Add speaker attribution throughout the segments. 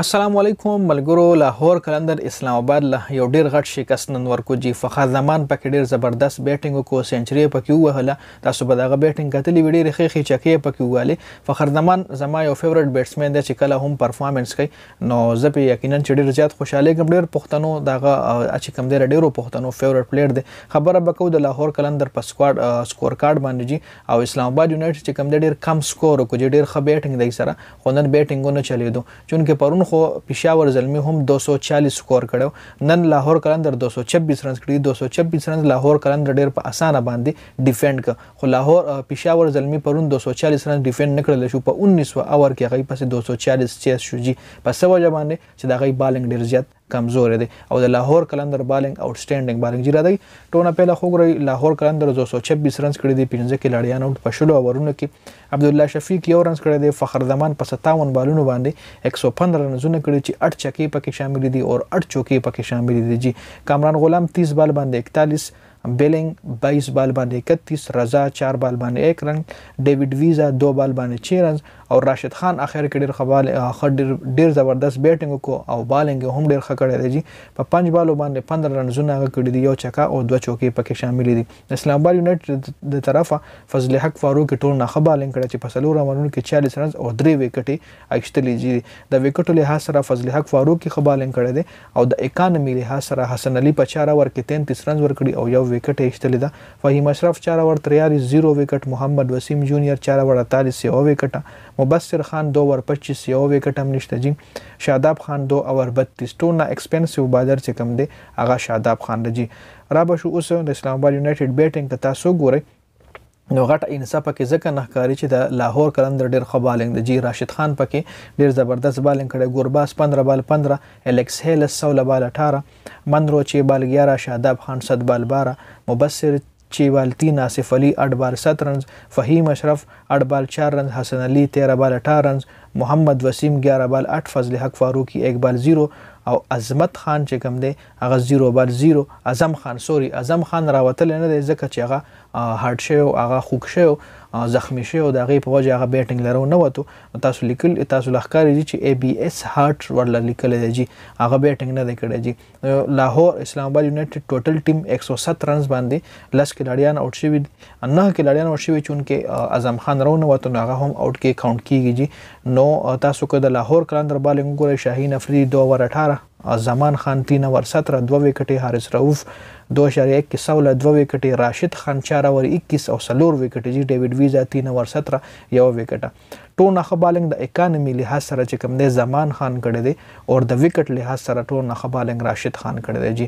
Speaker 1: السلام علیکم ملګرو لاهور کلندر اسلام آباد له یو ډیر غټ شکست نن ورکوجي فخر زمان پکې ډیر زبردست بیټینګ وکړو سنچري پکې وهله تاسو به دغه بیټینګ کتلې ویډیو رخي خي چکې پکې واله فخر زمان زما یو فیورټ بیټسمن دی چې کله هم پرفارمنس کوي نو زه په یقینا چې ډیر زیات خوشاله کوم ډیر پښتنو دغه چې کم ډیر ډیرو پښتنو فیورټ پلیئر دی خبره به کو د لاهور کلندر په سکواډ سکور کارت باندې جی او اسلام آباد یونایټډ چې کم ډیر کم سکور وکړي ډیر ښه بیټینګ دی سره خو نن بیټینګونه چلیدو چونکه پرون پرون خو پېښور زلمی هم 240 سکور کړو نن لاهور قلندر 226 رنز کړی 226 رنز لاهور قلندر ډېر په اسانه باندې ډیفند ک خو لاهور پېښور زلمی پرون 240 رنز ډیفند نکړل شو په 19 اور کې غي پسې 240 چیس شو جی په سوجه باندې چې دا غي بالنګ ډېر زیات کمزور دی او د لاهور کلندر بالینګ آوټ سټینډینګ بالینګ جیره دی ټونه پهله خو ګوري لاهور کلندر 226 رنز کړی دی 15 کې لړیان آوټ پښلو اورونو کې عبد الله شفیق یو رنز کړی دی فخر زمان په 57 بالونو باندې 115 رنزونه کړی چې 8 چکی پکې شامل دي او 8 چوکې پکې شامل دي جی کامران غلام 30 بال باندې 41 بیلنګ 22 بال باندې 31 رضا 4 بال باندې 1 رن ډیوډ ویزا 2 بال باندې 6 رن او راشد خان اخر کې ډیر خبال اخر ډیر ډیر زبردست بیټینګ وکړو او بالینګ هم ډیر ښه کړی دی په 5 بالو باندې 15 رن زونه کړی دی یو چکا او دوه چوکې پکې شامل دي اسلام آباد یونایټډ د طرفه فضل حق فاروق ټول نه خبالینګ کړی چې په سلو رمونو کې 40 رن او 3 وکټې اخیستلې دي د وکټو له حاصله فضل حق فاروق خبالینګ کړی دی او د اکانومي له حاصله حسن علي پچاره ورکې 33 رن ورکړي او یو wicket ഇഷ്ടലിത ഫഹീം അഷ്റഫ് ചാർ over ത്രയാലിസ് zero wicket Mohammad Wasim junior चार ओवर अड़तालीस से ओ विकेट मुबसर खान दो ओवर पच्चीस से ओ विकेट हम निश्ता जी शादाब खान दो ओवर बत्तीस तो ना एक्सपेंसिव बादर से कम दे आगा शादाब खान रजी राबशु उस इस्लामाबाद यूनाइटेड बैटिंग का तासो गोरे نو غټ انصاف کې ځکه نه ښکاری چې د لاهور کلندر ډیر خبالنګ د جی راشد خان پکې ډیر زبردست بالنګ کړي ګورباس 15 بال 15 الکس هیل 16 بال 18 منرو چې بال 11 شاداب خان 7 بال 12 مبصر چیوالتین آصف علی اٹھ بال ست رنز فہیم اشرف اٹھ بال چار رنز حسن علی تیرہ بال اٹھارہ رنز محمد وسیم گیارہ بال اٹھ فضل حق فاروقی ایک بال زیرو او عظمت خان چې کوم دی هغه زیرو بال زیرو اعظم خان سوري اعظم خان راوتل نه دی ځکه چې هغه هارډ شوی او هغه خوږ شوی زخمی شي او د هغه په وجه هغه بیټینګ لرو نه وته تاسو لیکل تاسو لخکاري چې اي بي اس هارت ورل لیکل دی هغه بیټینګ نه دی کړی جی لاهور اسلام آباد یونایټډ ټوټل ټیم 107 رنز باندې لس کلاډیان اوټ شوی نه کلاډیان اوټ شوی چونکه اعظم خان رو نه وته هغه هم اوټ کې کاونټ کیږي جی نو تاسو کو د لاهور کلندر بالنګ ګورې شاهین افریدي 2 ور 18 زمان خان 3 اوور 17 دو وکټې حارث رؤوف 2.1 کې سوله دو وکټې راشد خان 4 اوور 21 او سلور وکټې جی ډیوډ ویزا 3 اوور 17 یو وکټه ټون خبالنګ د اکانومي لحاظ سره چې کوم دی زمان خان کړي دي او د وکټ لحاظ سره ټون خبالنګ راشد خان کړي دي جی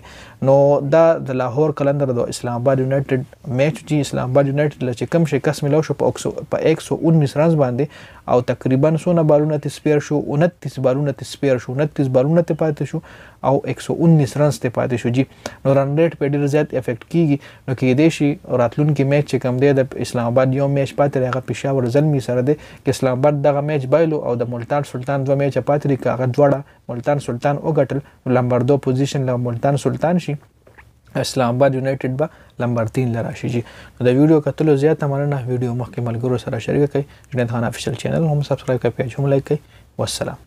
Speaker 1: نو دا د لاهور کلندر د اسلام آباد یونایټډ میچ جی اسلام آباد یونایټډ لچ کم شکست ملو شو په 119 رنز باندې او تقریبا سونه بالونه ته سپیر شو 29 بالونه ته سپیر شو 29 بالونه ته پاتې شو او 119 رنز ته پاتې شو جی نو رن ریټ په ډیر زیات افیکټ کیږي نو کې دې شي راتلونکي میچ چې کم دی د اسلام آباد یو میچ پاتې راغی پېښور زلمی سره دی کې اسلام برابر دغه میچ بایلو او د ملتان سلطان دوه میچ پاتري کا هغه دواړه ملتان سلطان وګټل لمبر دو پوزیشن له ملتان سلطان شي اسلام آباد یونایټډ به لمبر 3 لراشي جی نو د ویډیو کتلو زیات مننه ویډیو مخکې ملګرو سره شریک کړئ جنید خان افیشل چینل هم سبسکرایب کړئ پیج هم لایک کړئ والسلام